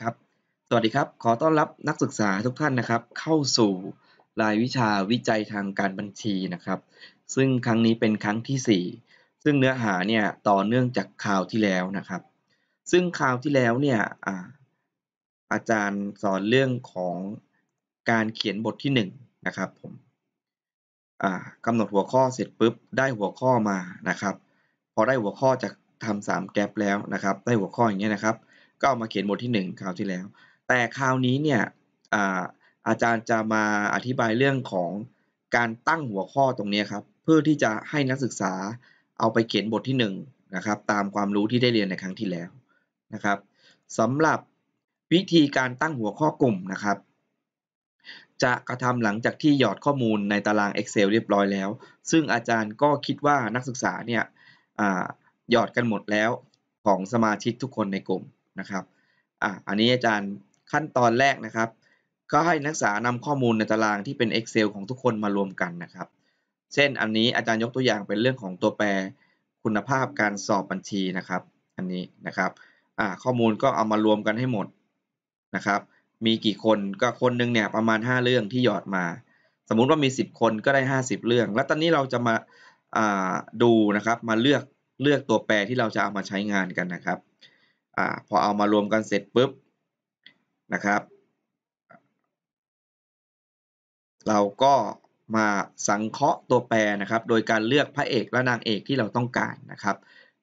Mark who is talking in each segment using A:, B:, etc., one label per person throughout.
A: ครับ สวัสดีครับขอต้อนรับนักศึกษาทุกท่านนะครับเข้าสู่รายวิชาวิจัยทางการบัญชีนะครับ ซึ่งครั้งนี้เป็นครั้งที่ 4 ซึ่งเนื้อหาเนี่ยต่อเนื่องจากข่าวที่แล้วนะครับ ซึ่งข่าวที่แล้วเนี่ยอาอาจารย์สอนเรื่องของการเขียนบทที่1นนะครับผมกำหนดหัวข้อเสร็จปุ๊บได้หัวข้อมานะครับพอได้หัวข้อจากทำสามแกลบแล้วนะครับได้หัวข้ออย่างเงี้ยนะครับก็เอามาเขียนบทที่ 1 คราวที่แล้ว แต่คราวนี้เนี่ยอาจารย์จะมาอธิบายเรื่องของการตั้งหัวข้อตรงนี้ครับเพื่อที่จะให้นักศึกษาเอาไปเขียนบทที่1นะครับตามความรู้ที่ได้เรียนในครั้งที่แล้วนะครับสำหรับวิธีการตั้งหัวข้อกลุ่มนะครับ จะกระทำหลังจากที่หยอดข้อมูลในตาราง Excel เรียบร้อยแล้ว ซึ่งอาจารย์ก็คิดว่านักศึกษาเนี่ยหยอดกันหมดแล้วของสมาชิกทุกคนในกลุ่มนะครับ อ่ะ อันนี้อาจารย์ขั้นตอนแรกนะครับ ก็ให้นักศึกษานำข้อมูลในตารางที่เป็น Excel ของทุกคนมารวมกันนะครับ เช่นอันนี้อาจารย์ยกตัวอย่างเป็นเรื่องของตัวแปรคุณภาพการสอบบัญชีนะครับ อันนี้นะครับ อ่าข้อมูลก็เอามารวมกันให้หมดนะครับ มีกี่คนก็คนนึงเนี่ยประมาณ 5 เรื่องที่หยอดมา สมมุติว่ามี 10 คนก็ได้ 50 เรื่อง แล้วตอนนี้เราจะมาดูนะครับ มาเลือกเลือกตัวแปรที่เราจะเอามาใช้งานกันนะครับอ่าพอเอามารวมกันเสร็จปุ๊บนะครับ เราก็มาสังเคราะห์ตัวแปรนะครับ โดยการเลือกพระเอกและนางเอกที่เราต้องการนะครับ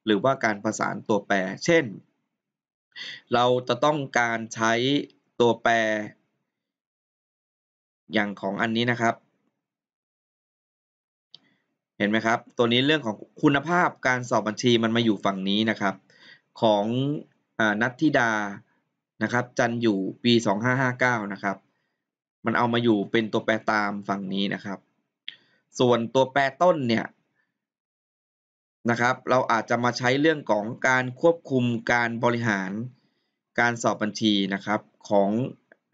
A: หรือว่าการประสานตัวแปรเช่น เราจะต้องการใช้ตัวแปร อย่างของอันนี้นะครับ เห็นไหมครับ ตัวนี้เรื่องของคุณภาพการสอบบัญชีมันมาอยู่ฝั่งนี้นะครับของนัทธิดา นะครับ จันอยู่ปี 2559นะครับ มันเอามาอยู่เป็นตัวแปรตามฝั่งนี้นะครับ ส่วนตัวแปรต้นเนี่ย นะครับ เราอาจจะมาใช้เรื่องของการควบคุมการบริหาร การสอบบัญชีนะครับของ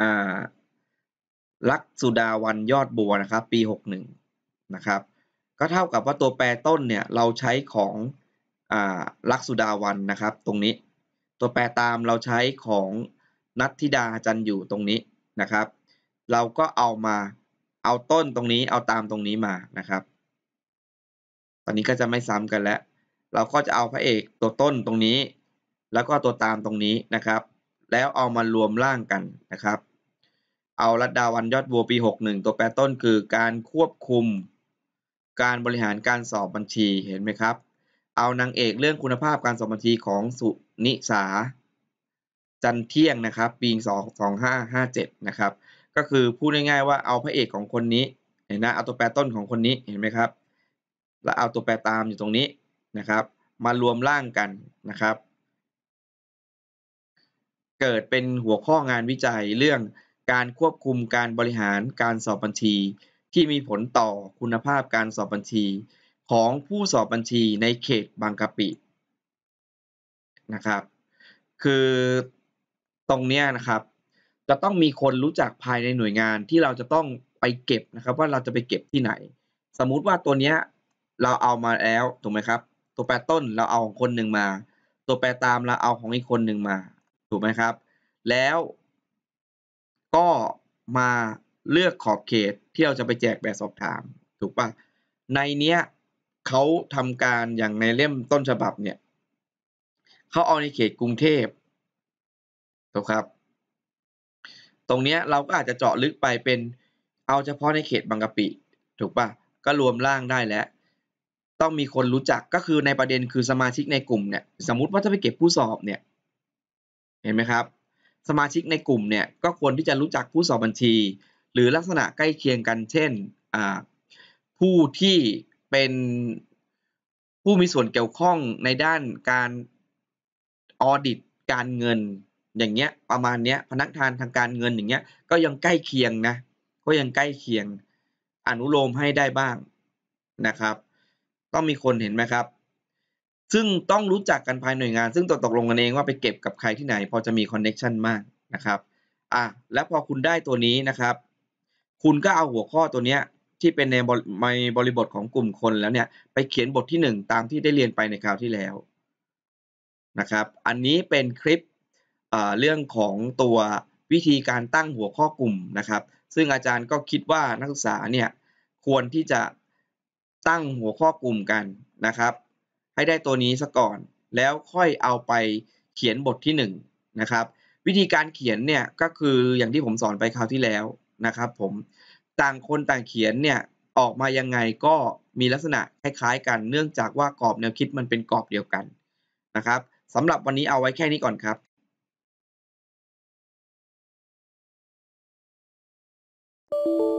A: อลักสุดาวันยอดบัวนะครับปี 61นะครับ ก็เท่ากับว่าตัวแปรต้นเนี่ยเราใช้ของอลักสุดาวันนะครับตรงนี้ตัวแปรตามเราใช้ของนัทธิดาจันอยู่ตรงนี้นะครับ เราก็เอามาเอาต้นตรงนี้เอาตามตรงนี้มานะครับ ตอนนี้ก็จะไม่ซ้ำกันแล้ว เราก็จะเอาพระเอกตัวต้นตรงนี้ แล้วก็ตัวตามตรงนี้นะครับ แล้วเอามารวมร่างกันนะครับ เอารัดดาวันยอดบัวปี 61 ตัวแปรต้นคือการควบคุม การบริหารการสอบบัญชีเห็นไหมครับ เอานางเอกเรื่องคุณภาพการสอบบัญชีของสุนิสาจันเที่ยงนะครับปีสองสองห้าห้าเจ็ดนะครับก็คือพูดง่ายๆว่าเอาพระเอก ของคนนี้ เห็นนะเอาตัวแปรต้นของคนนี้เห็นไหมครับแล้วเอาตัวแปรตามอยู่ตรงนี้นะครับ มารวมร่างกันนะครับ เกิดเป็นหัวข้องานวิจัยเรื่องการควบคุมการบริหารการสอบบัญชีที่มีผลต่อคุณภาพการสอบบัญชีของผู้สอบบัญชีในเขตบางกะปินะครับ คือตรงเนี้ยนะครับ จะต้องมีคนรู้จักภายในหน่วยงานที่เราจะต้องไปเก็บนะครับ ว่าเราจะไปเก็บที่ไหน สมมุติว่าตัวเนี้ยเราเอามาแล้วถูกไหมครับ ตัวแปรต้นเราเอาของคนหนึ่งมา ตัวแปรตามเราเอาของอีกคนหนึ่งมา ถูกไหมครับ แล้วก็มาเลือกขอบเขตที่เราจะไปแจกแบบสอบถามถูกปะในเนี้ยเขาทำการอย่างในเล่มต้นฉบับเนี่ยเขาเอาในเขตกรุงเทพถูกครับ ตรงนี้เราก็อาจจะเจาะลึกไปเป็น เอาเฉพาะในเขตบางกะปิ ถูกปะก็รวมร่างได้แล้ว ต้องมีคนรู้จักก็คือในประเด็นคือสมาชิกในกลุ่มเนี่ย สมมติว่าจะไปเก็บผู้สอบเนี่ย เห็นไหมครับ สมาชิกในกลุ่มเนี่ย ก็ควรที่จะรู้จักผู้สอบบัญชี หรือลักษณะใกล้เคียงกัน เช่นผู้ที่เป็น ผู้มีส่วนเกี่ยวข้องในด้านการออดิตการเงินอย่างเงี้ยประมาณเนี้ยพนักงานทางการเงินอย่างเงี้ยก็ยังใกล้เคียงนะ ก็ยังใกล้เคียงอนุโลมให้ได้บ้างนะครับ ต้องมีคนเห็นไหมครับ ซึ่งต้องรู้จักกันภายหน่วยงานซึ่งตกตกลงกันเองว่าไปเก็บกับใครที่ไหนพอจะมีคอนเน็กชันมากนะครับอ่ะแล้วพอคุณได้ตัวนี้นะครับ คุณก็เอาหัวข้อตัวเนี้ยที่เป็นในบริบทของกลุ่มคนแล้วเนี่ยไปเขียนบทที่ 1 ตามที่ได้เรียนไปในคราวที่แล้วนะครับ อันนี้เป็นคลิปเรื่องของตัววิธีการตั้งหัวข้อกลุ่มนะครับ ซึ่งอาจารย์ก็คิดว่านักศึกษาเนี่ย ควรที่จะตั้งหัวข้อกลุ่มกันนะครับ ให้ได้ตัวนี้ซะก่อน แล้วค่อยเอาไปเขียนบทที่1นนะครับ วิธีการเขียนเนี่ยก็คืออย่างที่ผมสอนไปคราวที่แล้วนะครับผม ต่างคนต่างเขียนเนี่ยออกมายังไงก็มีลักษณะคล้ายๆกัน เนื่องจากว่ากรอบแนวคิดมันเป็นกรอบเดียวกันนะครับสำหรับวันนี้เอาไว้แค่นี้ก่อนครับ